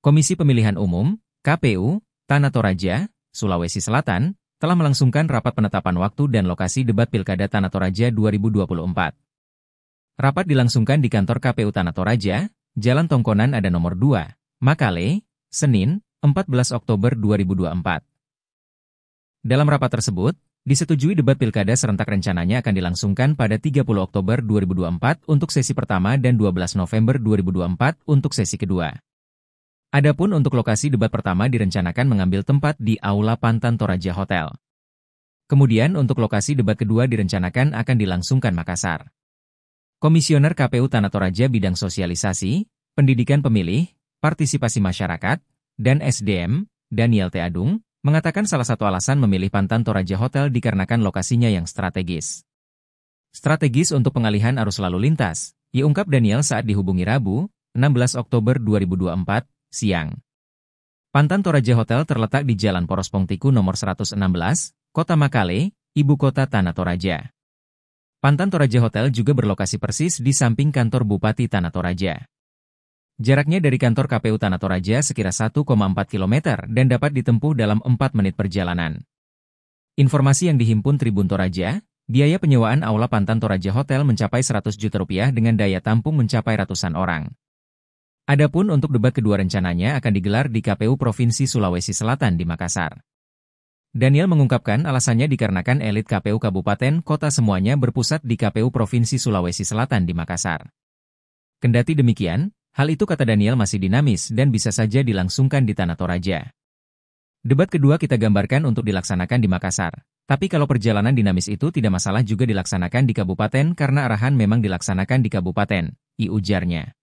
Komisi Pemilihan Umum, KPU, Tanah Toraja, Sulawesi Selatan, telah melangsungkan rapat penetapan waktu dan lokasi debat Pilkada Tanah Toraja 2024. Rapat dilangsungkan di kantor KPU Tanah Toraja, Jalan Tongkonan ada nomor 2, Makale, Senin, 14 Oktober 2024. Dalam rapat tersebut, disetujui debat Pilkada serentak rencananya akan dilangsungkan pada 30 Oktober 2024 untuk sesi pertama dan 12 November 2024 untuk sesi kedua. Adapun untuk lokasi debat pertama direncanakan mengambil tempat di Aula Pantan Toraja Hotel. Kemudian untuk lokasi debat kedua direncanakan akan dilangsungkan Makassar. Komisioner KPU Tanah Toraja bidang sosialisasi, pendidikan pemilih, partisipasi masyarakat, dan SDM, Daniel T. Adung, mengatakan salah satu alasan memilih Pantan Toraja Hotel dikarenakan lokasinya yang strategis. Strategis untuk pengalihan arus lalu lintas, diungkap Daniel saat dihubungi Rabu, 16 Oktober 2024, siang. Pantan Toraja Hotel terletak di Jalan Poros Pongtiku nomor 116, Kota Makale, ibu kota Tanah Toraja. Pantan Toraja Hotel juga berlokasi persis di samping kantor Bupati Tanah Toraja. Jaraknya dari kantor KPU Tanah Toraja sekira 1,4 km dan dapat ditempuh dalam 4 menit perjalanan. Informasi yang dihimpun Tribun Toraja, biaya penyewaan Aula Pantan Toraja Hotel mencapai 100 juta rupiah dengan daya tampung mencapai ratusan orang. Adapun untuk debat kedua rencananya akan digelar di KPU Provinsi Sulawesi Selatan di Makassar. Daniel mengungkapkan alasannya dikarenakan elit KPU Kabupaten Kota semuanya berpusat di KPU Provinsi Sulawesi Selatan di Makassar. Kendati demikian, hal itu kata Daniel masih dinamis dan bisa saja dilangsungkan di Tanah Toraja. Debat kedua kita gambarkan untuk dilaksanakan di Makassar, tapi kalau perjalanan dinamis itu tidak masalah juga dilaksanakan di kabupaten karena arahan memang dilaksanakan di kabupaten, i ujarnya.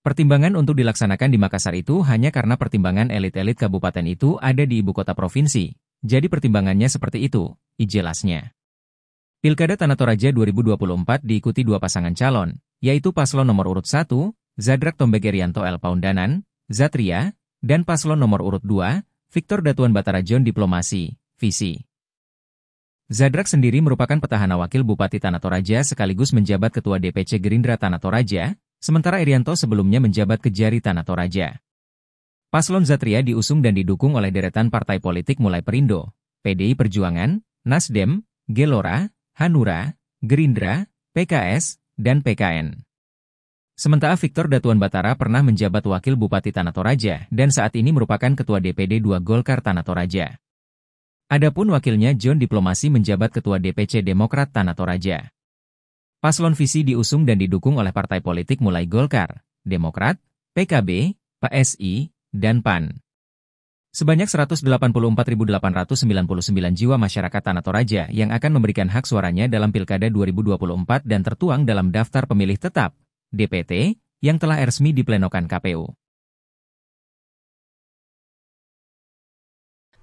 Pertimbangan untuk dilaksanakan di Makassar itu hanya karena pertimbangan elit-elit kabupaten itu ada di ibu kota provinsi, jadi pertimbangannya seperti itu, ijelasnya. Pilkada Tanah Toraja 2024 diikuti dua pasangan calon, yaitu paslon nomor urut 1, Zadrak Tombegerianto El Paundanan, Zatria, dan paslon nomor urut 2, Victor Datuan Batarajon Diplomasi, Visi. Zadrak sendiri merupakan petahana wakil Bupati Tanah Toraja sekaligus menjabat Ketua DPC Gerindra Tanah Toraja, Sementara Irianto sebelumnya menjabat kejari Tanah Toraja. Paslon Zatria diusung dan didukung oleh deretan partai politik mulai Perindo, PDI Perjuangan, Nasdem, Gelora, Hanura, Gerindra, PKS, dan PKN. Sementara Victor Datuan Batara pernah menjabat Wakil Bupati Tanah Toraja dan saat ini merupakan Ketua DPD 2 Golkar Tanah Toraja. Adapun wakilnya John Diplomasi menjabat Ketua DPC Demokrat Tanah Toraja. Paslon visi diusung dan didukung oleh partai politik mulai Golkar, Demokrat, PKB, PSI, dan PAN. Sebanyak 184.899 jiwa masyarakat Tanah Toraja yang akan memberikan hak suaranya dalam Pilkada 2024 dan tertuang dalam daftar pemilih tetap, DPT, yang telah resmi diplenokan KPU.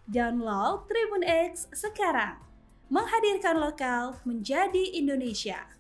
Download Tribun X sekarang. Menghadirkan lokal menjadi Indonesia.